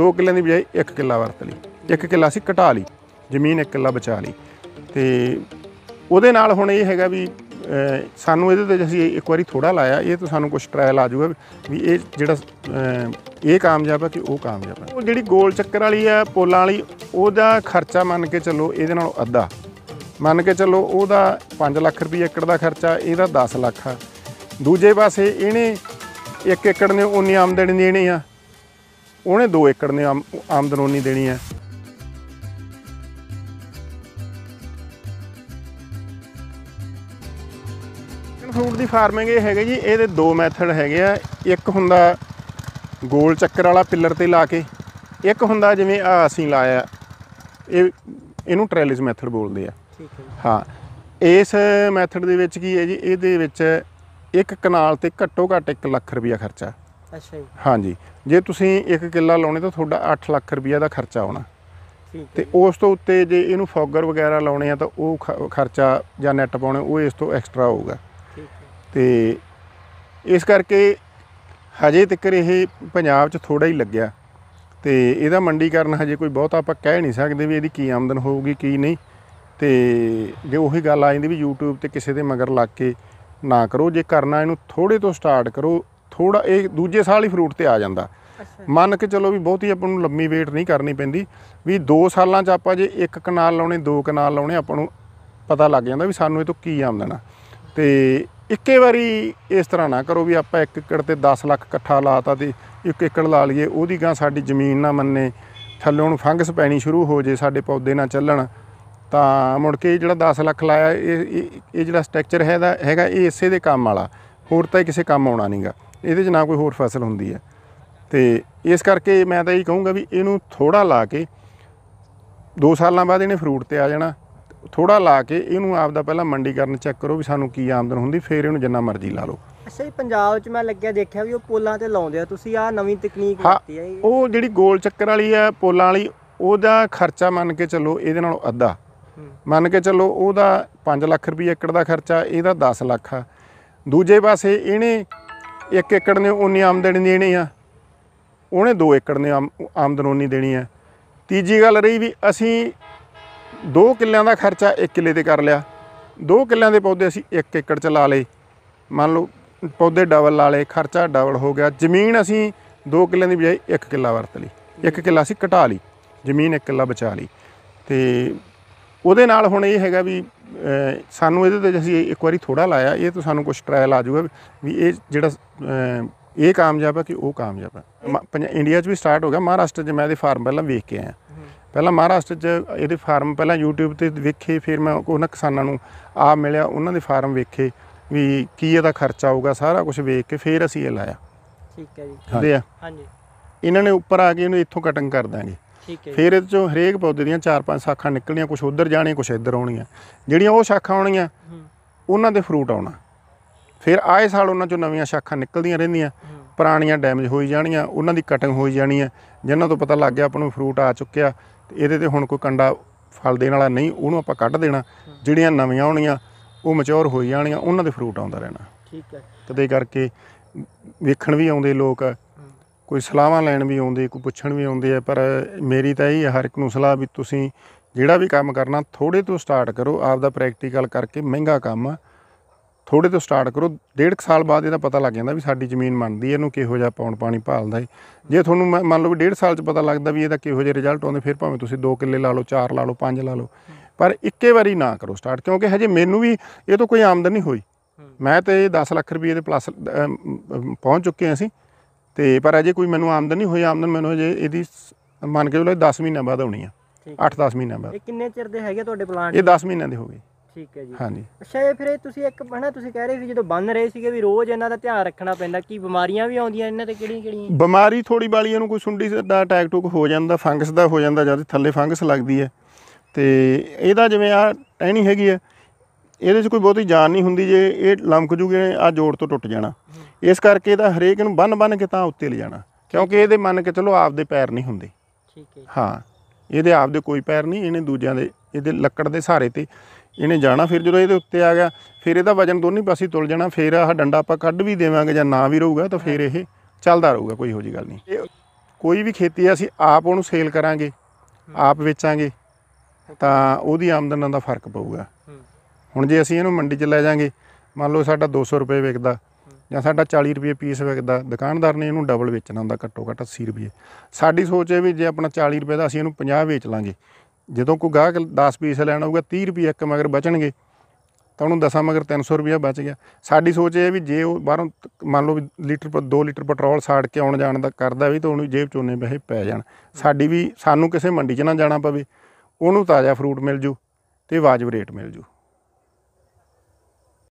2 ਕਿੱਲਿਆਂ ਦੀ ਬਜਾਏ 1 ਕਿੱਲਾ ਵਰਤ ਲਈ 1 ਕਿੱਲਾ ਅਸੀਂ ਘਟਾ ਲਈ ਜ਼ਮੀਨ 1 ਕਿੱਲਾ ਬਚਾ ਲਈ ਤੇ ਉਹਦੇ ਨਾਲ ਹੁਣ ਇਹ ਹੈਗਾ ਵੀ ਸਾਨੂੰ ਇਹਦੇ ਤੇ ਅਸੀਂ ਇੱਕ ਵਾਰੀ ਥੋੜਾ ਲਾਇਆ ਇਹ ਤਾਂ ਸਾਨੂੰ ਕੁਝ ਟ੍ਰਾਇਲ ਆ ਜਾਊਗਾ ਵੀ ਇਹ ਜਿਹੜਾ ਇਹ ਕਾਮਯਾਬ ਹੈ ਕਿ ਉਹ ਕਾਮਯਾਬ ਹੈ ਉਹ ਜਿਹੜੀ ਗੋਲ ਚੱਕਰ ਵਾਲੀ ਆ ਪੋਲਾਂ ਵਾਲੀ ਉਹਦਾ ਖਰਚਾ ਮੰਨ ਕੇ ਚੱਲੋ ਇਹਦੇ ਨਾਲੋਂ ਅੱਧਾ ਮੰਨ ਕੇ ਚੱਲੋ ਉਹਦਾ 5 ਲੱਖ ਰੁਪਏ ਏਕੜ ਦਾ ਖਰਚਾ ਇਹਦਾ 10 ਲੱਖ ਆ ਦੂਜੇ ਪਾਸੇ ਇਹਨੇ 1 ਏਕੜ ਨੇ ਉਨੀ ਆਮਦਨ ਦੇਣੀ ਆ ਉਹਨੇ 2 ਏਕੜ ਨੇ ਆਮਦਨ ਉਨੀ ਦੇਣੀ ਹੈ ਫਰੂਟ ਦੀ ਫਾਰਮਿੰਗ ਇਹ ਹੈਗੇ ਜੀ ਇਹਦੇ ਦੋ ਮੈਥਡ ਹੈਗੇ ਆ ਇੱਕ ਹੁੰਦਾ ਗੋਲ ਚੱਕਰ ਵਾਲਾ ਪਿੱਲਰ ਤੇ ਲਾ ਕੇ ਇੱਕ ਹੁੰਦਾ ਜਿਵੇਂ ਆ ਅਸੀਂ ਲਾਇਆ ਇਹ ਇਹਨੂੰ ਟ੍ਰੈਲਿਸ ਮੈਥਡ ਬੋਲਦੇ ਆ ਠੀਕ ਹੈ ਹਾਂ ਇਸ ਮੈਥਡ ਦੇ ਵਿੱਚ ਕੀ ਹੈ ਜੀ ਇਹਦੇ ਵਿੱਚ ਇੱਕ ਕਨਾਲ ਤੇ ਘੱਟੋ ਘੱਟ 1 ਲੱਖ ਰੁਪਇਆ ਖਰਚਾ ਅੱਛਾ ਜੀ ਹਾਂਜੀ ਜੇ ਤੁਸੀਂ ਇੱਕ ਕਿੱਲਾ ਲਾਉਣੇ ਤਾਂ ਤੁਹਾਡਾ 8 ਲੱਖ ਰੁਪਈਆ ਦਾ ਖਰਚਾ ਆਉਣਾ ਤੇ ਉਸ ਤੋਂ ਉੱਤੇ ਜੇ ਇਹਨੂੰ ਫੌਗਰ ਵਗੈਰਾ ਲਾਉਣੇ ਆ ਤਾਂ ਉਹ ਖਰਚਾ ਜਾਂ ਨੈਟ ਪਾਉਣੇ ਉਹ ਇਸ ਤੋਂ ਐਕਸਟਰਾ ਹੋਊਗਾ ਤੇ ਇਸ ਕਰਕੇ ਹਜੇ ਤੱਕ ਇਹ ਪੰਜਾਬ 'ਚ ਥੋੜਾ ਹੀ ਲੱਗਿਆ ਤੇ ਇਹਦਾ ਮੰਡੀਕਰਨ ਹਜੇ ਕੋਈ ਬਹੁਤ ਆਪਾਂ ਕਹਿ ਨਹੀਂ ਸਕਦੇ ਵੀ ਇਹਦੀ ਕੀ ਆਮਦਨ ਹੋਊਗੀ ਕੀ ਨਹੀਂ ਤੇ ਜੇ ਉਹੀ ਗੱਲ ਆ ਜਾਂਦੀ ਵੀ YouTube ਤੇ ਕਿਸੇ ਦੇ ਮਗਰ ਲੱਗ ਕੇ ਨਾ ਕਰੋ ਜੇ ਕਰਨਾ ਇਹਨੂੰ ਥੋੜੇ ਤੋਂ ਸਟਾਰਟ ਕਰੋ ਥੋੜਾ ਇਹ ਦੂਜੇ ਸਾਲ ਹੀ ਫਰੂਟ ਤੇ ਆ ਜਾਂਦਾ ਮੰਨ ਕੇ ਚਲੋ ਵੀ ਬਹੁਤੀ ਆਪਾਂ ਨੂੰ ਲੰਮੀ ਵੇਟ ਨਹੀਂ ਕਰਨੀ ਪੈਂਦੀ ਵੀ 2 ਸਾਲਾਂ 'ਚ ਆਪਾਂ ਜੇ ਇੱਕ ਕਨਾਲ ਲਾਉਣੇ ਦੋ ਕਨਾਲ ਲਾਉਣੇ ਆਪਾਂ ਨੂੰ ਪਤਾ ਲੱਗ ਜਾਂਦਾ ਵੀ ਸਾਨੂੰ ਇਹ ਤੋਂ ਕੀ ਆਮਦਨ ਆ ਤੇ ਇੱਕੇ ਵਾਰੀ ਇਸ ਤਰ੍ਹਾਂ ਨਾ ਕਰੋ ਵੀ ਆਪਾਂ 1 ਏਕੜ ਤੇ 10 ਲੱਖ ਇਕੱਠਾ ਲਾਤਾ ਤੇ 1 ਏਕੜ ਲਾ ਲਈਏ ਉਹਦੀ ਗਾਂ ਸਾਡੀ ਜ਼ਮੀਨ ਨਾ ਮੰਨੇ ਥੱਲੇ ਨੂੰ ਫੰਗਸ ਪੈਣੀ ਸ਼ੁਰੂ ਹੋ ਜੇ ਸਾਡੇ ਪੌਦੇ ਨਾ ਚੱਲਣ ਤਾਂ ਮੁੜ ਕੇ ਜਿਹੜਾ 10 ਲੱਖ ਲਾਇਆ ਇਹ ਇਹ ਜਿਹੜਾ ਸਟਰਕਚਰ ਹੈ ਦਾ ਹੈਗਾ ਇਹ ਇਸੇ ਦੇ ਕੰਮ ਵਾਲਾ ਹੋਰ ਤਾਂ ਕਿਸੇ ਕੰਮ ਆਉਣਾ ਨਹੀਂਗਾ ਇਹਦੇ 'ਚ ਨਾ ਕੋਈ ਹੋਰ ਫਸਲ ਹੁੰਦੀ ਹੈ ਤੇ ਇਸ ਕਰਕੇ ਮੈਂ ਤਾਂ ਇਹ ਕਹੂੰਗਾ ਵੀ ਇਹਨੂੰ ਥੋੜਾ ਲਾ ਕੇ 2 ਸਾਲਾਂ ਬਾਅਦ ਇਹਨੇ ਫਰੂਟ ਤੇ ਆ ਜਾਣਾ ਥੋੜਾ ਲਾ ਕੇ ਇਹਨੂੰ ਆਪ ਦਾ ਪਹਿਲਾਂ ਮੰਡੀਕਰਨ ਚੈੱਕ ਕਰੋ ਵੀ ਸਾਨੂੰ ਕੀ ਆਮਦਨ ਹੁੰਦੀ ਫੇਰ ਇਹਨੂੰ ਜਿੰਨਾ ਮਰਜ਼ੀ ਲਾ ਲਓ ਅੱਛਾ ਜੀ ਪੰਜਾਬ 'ਚ ਮੈਂ ਲੱਗਿਆ ਦੇਖਿਆ ਵੀ ਉਹ ਪੋਲਾਂ ਤੇ ਲਾਉਂਦੇ ਆ ਤੁਸੀਂ ਆ ਨਵੀਂ ਤਕਨੀਕ ਵਰਤੀ ਹੈ ਉਹ ਜਿਹੜੀ ਗੋਲ ਚੱਕਰ ਵਾਲੀ ਹੈ ਪੋਲਾਂ ਵਾਲੀ ਉਹਦਾ ਖਰਚਾ ਮੰਨ ਕੇ ਚੱਲੋ ਇਹਦੇ ਨਾਲੋਂ ਅੱਧਾ ਮੰਨ ਕੇ ਚੱਲੋ ਉਹਦਾ 5 ਲੱਖ ਰੁਪਏ ਏਕੜ ਦਾ ਖਰਚਾ ਇਹਦਾ 10 ਲੱਖ ਆ ਦੂਜੇ ਪਾਸੇ ਇਹਨੇ 1 ਏਕੜ ਨੇ ਉਨੀ ਆਮਦਨ ਦੇਣੀ ਆ ਉਹਨੇ 2 ਏਕੜ ਨੇ ਆਮਦਨ ਉਨੀ ਦੇਣੀ ਆ ਤੀਜੀ ਗੱਲ ਰਹੀ ਵੀ ਅਸੀਂ 2 ਕਿੱਲਿਆਂ ਦਾ ਖਰਚਾ 1 ਕਿੱਲੇ ਤੇ ਕਰ ਲਿਆ 2 ਕਿੱਲਿਆਂ ਦੇ ਪੌਦੇ ਅਸੀਂ 1 ਏਕੜ ਚ ਲਾ ਲਏ ਮੰਨ ਲਓ ਪੌਦੇ ਡਬਲ ਲਾ ਲਏ ਖਰਚਾ ਡਬਲ ਹੋ ਗਿਆ ਜ਼ਮੀਨ ਅਸੀਂ 2 ਕਿੱਲਿਆਂ ਦੀ ਬਜਾਏ 1 ਕਿੱਲਾ ਵਰਤ ਲਈ 1 ਕਿੱਲਾ ਅਸੀਂ ਘਟਾ ਲਈ ਜ਼ਮੀਨ 1 ਕਿੱਲਾ ਬਚਾ ਲਈ ਤੇ ਉਹਦੇ ਨਾਲ ਹੁਣ ਇਹ ਹੈਗਾ ਵੀ ਸਾਨੂੰ ਇਹਦੇ ਤੇ ਅਸੀਂ ਇੱਕ ਵਾਰੀ ਥੋੜਾ ਲਾਇਆ ਇਹ ਤੋਂ ਸਾਨੂੰ ਕੁਝ ਟ੍ਰਾਇਲ ਆ ਜਾਊਗਾ ਵੀ ਇਹ ਜਿਹੜਾ ਇਹ ਕਾਮਯਾਬ ਹੈ ਕਿ ਉਹ ਕਾਮਯਾਬ ਹੈ ਇੰਡੀਆ 'ਚ ਵੀ ਸਟਾਰਟ ਹੋ ਗਿਆ ਮਹਾਰਾਸ਼ਟਰ 'ਚ ਮੈਂ ਇਹਦੇ ਫਾਰਮ ਪਹਿਲਾਂ ਵੇਖ ਕੇ ਆਇਆ ਪਹਿਲਾਂ ਮਹਾਰਾਸ਼ਟਰ 'ਚ ਇਹਦੇ ਫਾਰਮ ਪਹਿਲਾਂ YouTube ਤੇ ਵੇਖੇ ਫਿਰ ਮੈਂ ਉਹਨਾਂ ਕਿਸਾਨਾਂ ਨੂੰ ਆ ਮਿਲਿਆ ਉਹਨਾਂ ਦੇ ਫਾਰਮ ਵੇਖੇ ਵੀ ਕੀ ਇਹਦਾ ਖਰਚਾ ਆਊਗਾ ਸਾਰਾ ਕੁਝ ਵੇਖ ਕੇ ਫਿਰ ਅਸੀਂ ਇਹ ਲਾਇਆ ਠੀਕ ਹੈ ਜੀ ਹਾਂਜੀ ਇਹਨਾਂ ਨੇ ਉੱਪਰ ਆ ਕੇ ਇਹਨੂੰ ਇੱਥੋਂ ਕਟਿੰਗ ਕਰ ਦਾਂਗੇ ਠੀਕ ਹੈ ਫਿਰ ਇਹਦੇ ਚੋਂ ਹਰੇਕ ਪੌਦੇ ਦੀਆਂ ਚਾਰ ਪੰਜ ਸ਼ਾਖਾਂ ਨਿਕਲਣੀਆਂ ਕੁਝ ਉਧਰ ਜਾਣੀਆਂ ਕੁਝ ਇੱਧਰ ਆਉਣੀਆਂ ਜਿਹੜੀਆਂ ਉਹ ਸ਼ਾਖਾਂ ਆਉਣੀਆਂ ਉਹਨਾਂ ਦੇ ਫਰੂਟ ਆਉਣਾ ਫਿਰ ਆਏ ਸਾਲ ਉਹਨਾਂ ਚੋਂ ਨਵੀਆਂ ਸ਼ਾਖਾਂ ਨਿਕਲਦੀਆਂ ਰਹਿੰਦੀਆਂ ਪੁਰਾਣੀਆਂ ਡੈਮੇਜ ਹੋਈ ਜਾਣੀਆਂ ਉਹਨਾਂ ਦੀ ਕਟਿੰਗ ਹੋਈ ਜਾਣੀ ਹੈ ਜਿਨ੍ਹਾਂ ਤੋਂ ਪਤਾ ਲੱਗ ਗਿਆ ਆਪਾਂ ਨੂੰ ਫਰੂਟ ਆ ਚੁੱਕਿਆ ਇਹਦੇ ਤੇ ਹੁਣ ਕੋਈ ਕੰਡਾ ਫਲ ਦੇਣ ਵਾਲਾ ਨਹੀਂ ਉਹਨੂੰ ਆਪਾਂ ਕੱਢ ਦੇਣਾ ਜਿਹੜੀਆਂ ਨਵੀਆਂ ਆਉਣੀਆਂ ਉਹ ਮੈਚੁਰ ਹੋਈ ਜਾਣੀਆਂ ਉਹਨਾਂ ਦੇ ਫਰੂਟ ਆਉਂਦਾ ਰਹਿਣਾ ਠੀਕ ਹੈ ਕਦੇ ਕਰਕੇ ਵੇਖਣ ਵੀ ਆਉਂਦੇ ਲੋਕ ਕੋਈ ਸਲਾਹਾਂ ਲੈਣ ਵੀ ਆਉਂਦੇ ਕੋਈ ਪੁੱਛਣ ਵੀ ਆਉਂਦੇ ਆ ਪਰ ਮੇਰੀ ਤਾਂ ਇਹ ਹਰ ਇੱਕ ਨੂੰ ਸਲਾਹ ਵੀ ਤੁਸੀਂ ਜਿਹੜਾ ਵੀ ਕੰਮ ਕਰਨਾ ਥੋੜੇ ਤੋਂ ਸਟਾਰਟ ਕਰੋ ਆਪ ਦਾ ਪ੍ਰੈਕਟੀਕਲ ਕਰਕੇ ਮਹਿੰਗਾ ਕੰਮ ਥੋੜੇ ਤੋਂ ਸਟਾਰਟ ਕਰੋ ਡੇਢ ਸਾਲ ਬਾਅਦ ਇਹਦਾ ਪਤਾ ਲੱਗ ਜਾਂਦਾ ਵੀ ਸਾਡੀ ਜ਼ਮੀਨ ਮੰਨਦੀ ਇਹਨੂੰ ਕਿਹੋ ਜਿਹਾ ਪੌਣ ਪਾਣੀ ਭਾਲਦਾ ਹੈ ਜੇ ਤੁਹਾਨੂੰ ਮੰਨ ਲਓ ਵੀ ਡੇਢ ਸਾਲ 'ਚ ਪਤਾ ਲੱਗਦਾ ਵੀ ਇਹਦਾ ਕਿਹੋ ਜਿਹਾ ਰਿਜ਼ਲਟ ਆਉਂਦਾ ਫਿਰ ਭਾਵੇਂ ਤੁਸੀਂ 2 ਕਿੱਲੇ ਲਾ ਲਓ 4 ਲਾ ਲਓ 5 ਲਾ ਲਓ ਪਰ ਇੱਕੇ ਵਾਰੀ ਨਾ ਕਰੋ ਸਟਾਰਟ ਕਿਉਂਕਿ ਹਜੇ ਮੈਨੂੰ ਵੀ ਇਹ ਤੋਂ ਕੋਈ ਆਮਦਨ ਨਹੀਂ ਹੋਈ ਮੈਂ ਤੇ 10 ਲੱਖ ਰੁਪਏ ਦੇ ਪਲੱਸ ਪਹੁੰਚ ਚੁੱਕੇ ਅਸੀਂ ਤੇ ਪਰ ਅਜੇ ਕੋਈ ਮੈਨੂੰ ਆਮਦਨ ਨਹੀਂ ਹੋਈ ਆਮਦਨ ਮੈਨੂੰ ਅਜੇ ਇਹਦੀ ਮੰਨ ਕੇ ਚਲੋ 10 ਮਹੀਨਿਆਂ ਬਾਅਦ ਆਉਣੀ ਆ 8-10 ਮਹੀਨਿਆਂ ਬਾਅਦ ਇਹ ਕਿੰਨੇ ਚਿਰ ਦੇ ਹੈਗੇ ਤੁਹਾਡੇ ਪਲਾਂਟ ਇਹ 10 ਮਹੀਨਿਆਂ ਦੇ ਹੋ ਗਏ ਠੀਕ ਹੈ ਜੀ ਹਾਂਜੀ ਅੱਛਾ ਇਹ ਫਿਰ ਤੁਸੀਂ ਇੱਕ ਹਨਾ ਤੁਸੀਂ ਕਹਿ ਰਹੇ ਸੀ ਜਦੋਂ ਬੰਨ ਰਹੇ ਸੀਗੇ ਵੀ ਰੋਜ਼ ਇਹਨਾਂ ਦਾ ਧਿਆਨ ਰੱਖਣਾ ਪੈਂਦਾ ਕੀ ਬਿਮਾਰੀਆਂ ਵੀ ਆਉਂਦੀਆਂ ਇਹਨਾਂ ਤੇ ਕਿਹੜੀਆਂ ਕਿਹੜੀਆਂ ਬਿਮਾਰੀ ਥੋੜੀ ਬਾਲੀਆਂ ਨੂੰ ਕੋਈ ਸੁੰਡੀ ਦਾ ਅਟੈਕ ਟੂਕ ਹੋ ਜਾਂਦਾ ਫੰਗਸ ਦਾ ਹੋ ਜਾਂਦਾ ਜਾਂ ਥੱਲੇ ਫੰਗਸ ਲੱਗਦੀ ਹੈ ਤੇ ਇਹਦਾ ਜਿਵੇਂ ਆ ਟਹਿਣੀ ਹੈਗੀ ਹੈ ਇਹਦੇ 'ਚ ਕੋਈ ਬਹੁਤੀ ਜਾਨ ਨਹੀਂ ਹੁੰਦੀ ਜੇ ਇਹ ਲੰਮਕ ਜੂਗੇ ਆ ਜੋੜ ਤੋਂ ਟੁੱਟ ਜਾਣਾ ਇਸ ਕਰਕੇ ਇਹਦਾ ਹਰੇਕ ਨੂੰ ਬੰਨ ਬੰਨ ਕੇ ਤਾਂ ਉੱਤੇ ਲੈ ਜਾਣਾ ਕਿਉਂਕਿ ਇਹਦੇ ਮੰਨ ਕੇ ਚਲੋ ਆਪਦੇ ਪੈਰ ਨਹੀਂ ਹੁੰਦੇ ਠੀਕ ਹੈ ਹਾਂ ਇਹਦੇ ਆਪਦੇ ਕੋਈ ਪੈਰ ਨਹੀਂ ਇਹਨੇ ਦੂਜਿਆਂ ਦੇ ਇਹਦੇ ਲੱਕੜ ਦੇ ਸਹਾਰੇ ਤੇ ਇਹਨੇ ਜਾਣਾ ਫਿਰ ਜਦੋਂ ਇਹਦੇ ਉੱਤੇ ਆ ਗਿਆ ਫਿਰ ਇਹਦਾ ਵਜਨ ਦੋਨੇ ਪਾਸੇ ਤੁਲ ਜਾਣਾ ਫਿਰ ਆਹ ਡੰਡਾ ਆਪਾਂ ਕੱਢ ਵੀ ਦੇਵਾਂਗੇ ਜਾਂ ਨਾ ਵੀ ਰਹੂਗਾ ਤਾਂ ਫਿਰ ਇਹ ਚੱਲਦਾ ਰਹੂਗਾ ਕੋਈ ਹੋ ਜੀ ਗੱਲ ਨਹੀਂ ਕੋਈ ਵੀ ਖੇਤੀ ਆ ਅਸੀਂ ਆਪ ਉਹਨੂੰ ਸੇਲ ਕਰਾਂਗੇ ਆਪ ਵੇਚਾਂਗੇ ਤਾਂ ਉਹਦੀ ਆਮਦਨਾਂ ਦਾ ਫਰਕ ਪਊਗਾ ਹੁਣ ਜੇ ਅਸੀਂ ਇਹਨੂੰ ਮੰਡੀ 'ਚ ਲੈ ਜਾਾਂਗੇ ਮੰਨ ਲਓ ਸਾਡਾ 200 ਰੁਪਏ ਵਿਕਦਾ ਜਾਂ ਸਾਡਾ 40 ਰੁਪਏ ਪੀਸ ਵਿਕਦਾ ਦੁਕਾਨਦਾਰ ਨੇ ਇਹਨੂੰ ਡਬਲ ਵੇਚਣਾ ਹੁੰਦਾ ਘੱਟੋ ਘੱਟ 80 ਰੁਪਏ ਸਾਡੀ ਸੋਚ ਹੈ ਵੀ ਜੇ ਆਪਣਾ 40 ਰੁਪਏ ਦਾ ਅਸੀਂ ਇਹਨੂੰ 50 ਵੇਚ ਲਾਂਗੇ ਜਦੋਂ ਕੋਈ ਗਾਹਕ 10 ਪੀਸ ਲੈਣ ਆਊਗਾ 30 ਰੁਪਏ ਇੱਕ ਮਗਰ ਬਚਣਗੇ ਤਾਂ ਉਹਨੂੰ ਦਸਾਂ ਮਗਰ 300 ਰੁਪਏ ਬਚ ਗਿਆ ਸਾਡੀ ਸੋਚ ਇਹ ਹੈ ਵੀ ਜੇ ਉਹ ਬਾਹਰੋਂ ਮੰਨ ਲਓ ਲੀਟਰ 2 ਲੀਟਰ ਪੈਟਰੋਲ ਸਾੜ ਕੇ ਆਉਣ ਜਾਣ ਦਾ ਕਰਦਾ ਵੀ ਤਾਂ ਉਹਨੂੰ ਜੇਬ ਚੋਨੇ ਪੈਸੇ ਪੈ ਜਾਣ ਸਾਡੀ ਵੀ ਸਾਨੂੰ ਕਿਸੇ ਮੰਡੀ 'ਚ ਨਾ ਜਾਣਾ ਪਵੇ ਉਹਨੂੰ ਤਾਜ਼ਾ ਫਰੂਟ ਮਿਲ ਜੂ ਤੇ ਵਾਜਬ ਰੇਟ ਮਿਲ ਜੂ